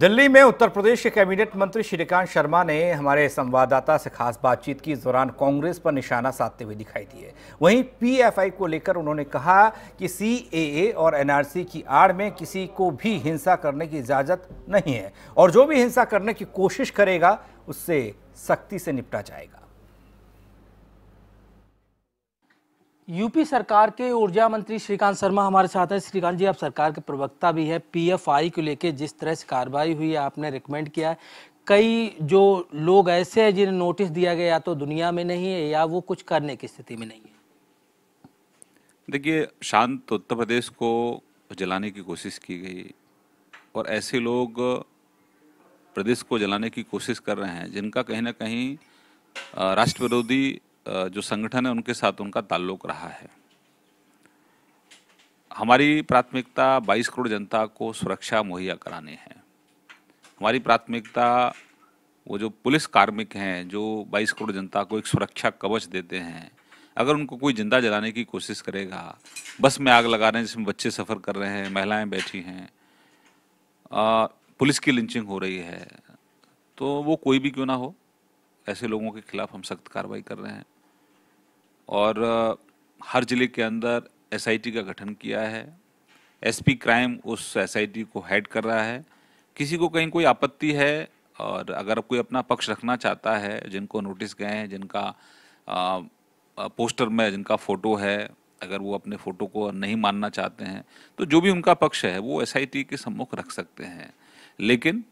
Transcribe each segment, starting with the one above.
दिल्ली में उत्तर प्रदेश के कैबिनेट मंत्री श्रीकांत शर्मा ने हमारे संवाददाता से खास बातचीत की इस दौरान कांग्रेस पर निशाना साधते हुए दिखाई दिए वहीं पीएफआई को लेकर उन्होंने कहा कि सीएए और एनआरसी की आड़ में किसी को भी हिंसा करने की इजाज़त नहीं है और जो भी हिंसा करने की कोशिश करेगा उससे सख्ती से निपटा जाएगा यूपी सरकार के ऊर्जा मंत्री श्रीकांत शर्मा हमारे साथ हैं श्रीकांत जी आप सरकार के प्रवक्ता भी हैं पीएफआई को लेके जिस तरह से कार्रवाई हुई है आपने रिकमेंड किया है कई जो लोग ऐसे हैं जिन्हें नोटिस दिया गया या तो दुनिया में नहीं है या वो कुछ करने की स्थिति में नहीं है देखिए शांत उत्तर प्रदेश को जलाने की कोशिश की गई और ऐसे लोग प्रदेश को जलाने की कोशिश कर रहे हैं जिनका कहीं ना कहीं राष्ट्र विरोधी जो संगठन है उनके साथ उनका ताल्लुक रहा है हमारी प्राथमिकता 22 करोड़ जनता को सुरक्षा मुहैया करानी है हमारी प्राथमिकता वो जो पुलिस कार्मिक हैं जो 22 करोड़ जनता को एक सुरक्षा कवच देते हैं अगर उनको कोई जिंदा जलाने की कोशिश करेगा बस में आग लगा रहे हैं जिसमें बच्चे सफ़र कर रहे हैं महिलाएं बैठी हैं पुलिस की लिंचिंग हो रही है तो वो कोई भी क्यों ना हो ऐसे लोगों के खिलाफ हम सख्त कार्रवाई कर रहे हैं और हर जिले के अंदर एसआईटी का गठन किया है एसपी क्राइम उस एसआईटी को हेड कर रहा है किसी को कहीं कोई आपत्ति है और अगर कोई अपना पक्ष रखना चाहता है जिनको नोटिस गए हैं जिनका आ, पोस्टर में जिनका फ़ोटो है अगर वो अपने फ़ोटो को नहीं मानना चाहते हैं तो जो भी उनका पक्ष है वो एसआईटी के सम्मुख रख सकते हैं लेकिन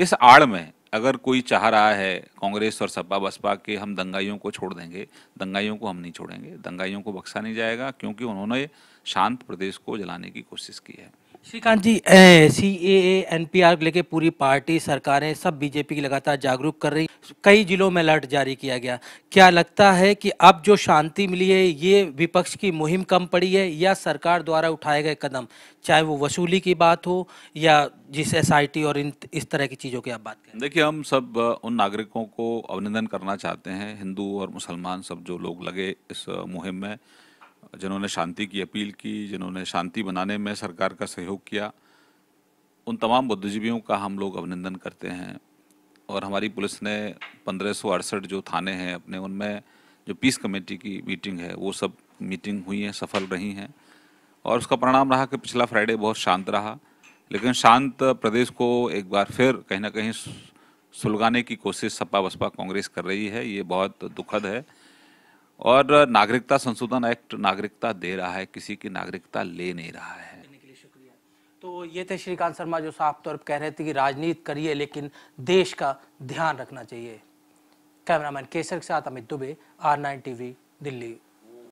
इस आड़ में अगर कोई चाह रहा है कांग्रेस और सपा बसपा के हम दंगाइयों को छोड़ देंगे दंगाइयों को हम नहीं छोड़ेंगे दंगाइयों को बख्शा नहीं जाएगा क्योंकि उन्होंने शांत प्रदेश को जलाने की कोशिश की है Shrikant ji C A N P R लेके पूरी पार्टी सरकारें सब बीजेपी की लगातार जागरूक कर रही कई जिलों में अलर्ट जारी किया गया क्या लगता है कि अब जो शांति मिली है ये विपक्ष की मुहिम कम पड़ी है या सरकार द्वारा उठाए गए कदम चाहे वो वसूली की बात हो या जिस एस आई टी और इन इस तरह की चीज़ों की आप बात करें देखिए हम सब उन नागरिकों को अभिनंदन करना चाहते हैं हिंदू और मुसलमान सब जो लोग लगे इस मुहिम में जिन्होंने शांति की अपील की जिन्होंने शांति बनाने में सरकार का सहयोग किया उन तमाम बुद्धिजीवियों का हम लोग अभिनंदन करते हैं और हमारी पुलिस ने पंद्रह जो थाने हैं अपने उनमें जो पीस कमेटी की मीटिंग है वो सब मीटिंग हुई हैं सफल रही हैं और उसका परिणाम रहा कि पिछला फ्राइडे बहुत शांत रहा लेकिन शांत प्रदेश को एक बार फिर कहीं ना कहीं सुलगाने की कोशिश सपा बसपा कांग्रेस कर रही है ये बहुत दुखद है और नागरिकता संशोधन एक्ट नागरिकता दे रहा है किसी की नागरिकता ले नहीं रहा है तो ये थे श्रीकांत शर्मा जो साफ तौर पर कह रहे थे कि राजनीति करिए लेकिन देश का ध्यान रखना चाहिए कैमरामैन केसर के साथ Amit Dubey R nine TV Delhi